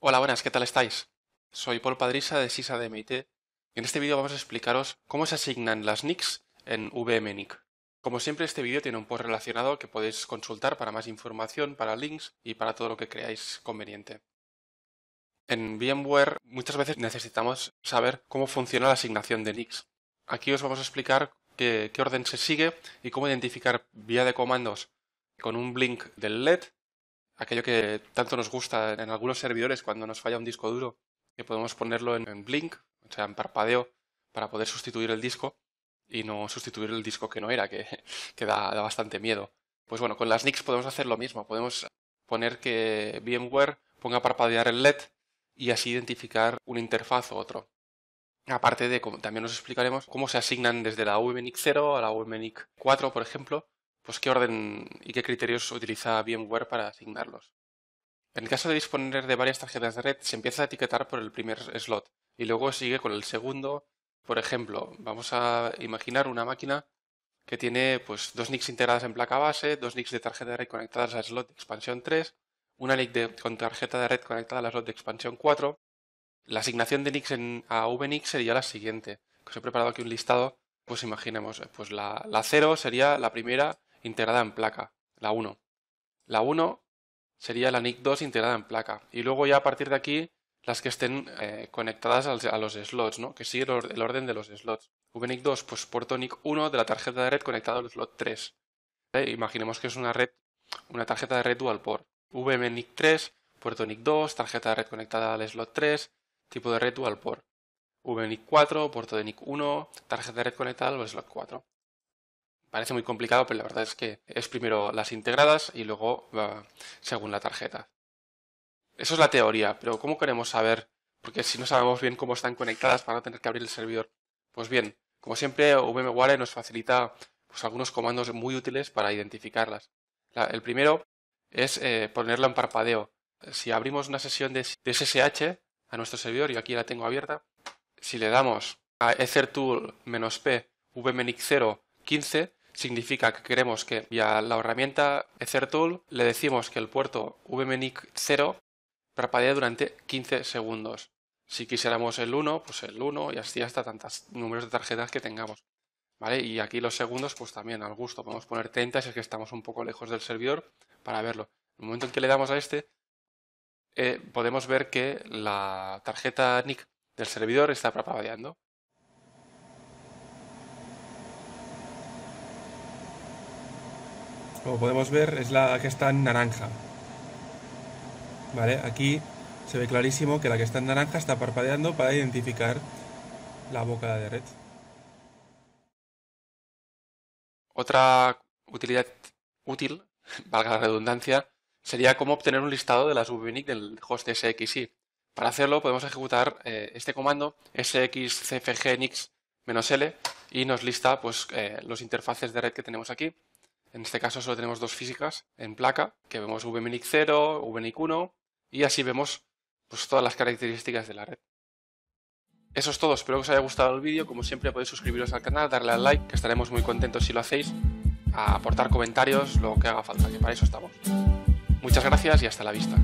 Hola, buenas, ¿qué tal estáis? Soy Paul Padrisa de Sisa MIT y en este vídeo vamos a explicaros cómo se asignan las NICs en VMNIC. Como siempre, este vídeo tiene un post relacionado que podéis consultar para más información, para links y para todo lo que creáis conveniente. En VMware muchas veces necesitamos saber cómo funciona la asignación de NICs. Aquí os vamos a explicar qué orden se sigue y cómo identificar vía de comandos con un blink del LED, aquello que tanto nos gusta en algunos servidores cuando nos falla un disco duro, que podemos ponerlo en, blink, o sea, en parpadeo, para poder sustituir el disco y no sustituir el disco que no era, que, da, bastante miedo. Pues bueno, con las NICs podemos hacer lo mismo, podemos poner que VMware ponga a parpadear el LED y así identificar una interfaz u otro. Aparte de, también nos explicaremos cómo se asignan desde la VMNIC 0 a la VMNIC 4, por ejemplo, pues qué orden y qué criterios utiliza VMware para asignarlos. En el caso de disponer de varias tarjetas de red, se empieza a etiquetar por el primer slot y luego sigue con el segundo. Por ejemplo, vamos a imaginar una máquina que tiene pues, dos NICs integradas en placa base, dos NICs de tarjeta de red conectadas al slot de expansión 3, una NIC con tarjeta de red conectada al slot de expansión 4. La asignación de NICs en, a VNIC sería la siguiente. Os he preparado aquí un listado, pues imaginemos, pues la, la 0 sería la primera integrada en placa, la 1. La 1 sería la NIC 2 integrada en placa. Y luego ya a partir de aquí las que estén eh, conectadas a los slots, ¿no? que sigue el, orden de los slots. VNIC 2, pues puerto NIC 1 de la tarjeta de red conectada al slot 3. Eh, imaginemos que es una red, una tarjeta de red dual port. VMNIC 3, puerto NIC 2, tarjeta de red conectada al slot 3, tipo de red dual port. VNIC 4, puerto de NIC 1, tarjeta de red conectada al slot 4. Parece muy complicado, pero la verdad es que es primero las integradas y luego según la tarjeta. Eso es la teoría, pero ¿cómo queremos saber? Porque si no sabemos bien cómo están conectadas para no tener que abrir el servidor. Pues bien, como siempre, VMware nos facilita pues, algunos comandos muy útiles para identificarlas. el primero es ponerlo eh, ponerla en parpadeo. Si abrimos una sesión de, SSH a nuestro servidor, y aquí la tengo abierta, si le damos a ethertool-p vmnic 015 significa que queremos que vía la herramienta ethertool le decimos que el puerto vmnic 0 parpadea durante 15 segundos. Si quisiéramos el 1, pues el 1 y así hasta tantos números de tarjetas que tengamos. ¿Vale? Y aquí los segundos, pues también al gusto. Podemos poner 30 si es que estamos un poco lejos del servidor para verlo. En el momento en que le damos a este, eh, podemos ver que la tarjeta NIC del servidor está parpadeando. como podemos ver, es la que está en naranja. ¿Vale? Aquí se ve clarísimo que la que está en naranja está parpadeando para identificar la boca de red. Otra utilidad útil, valga la redundancia, sería cómo obtener un listado de las VNIC del host SXI. Para hacerlo podemos ejecutar eh, este comando sxcfgnix-l y nos lista pues, eh, los interfaces de red que tenemos aquí en este caso solo tenemos dos físicas en placa, que vemos VMNIC 0, VMNIC 1, y así vemos pues, todas las características de la red. Eso es todo, espero que os haya gustado el vídeo, como siempre podéis suscribiros al canal, darle al like, que estaremos muy contentos si lo hacéis, a aportar comentarios, lo que haga falta, que para eso estamos. Muchas gracias y hasta la vista.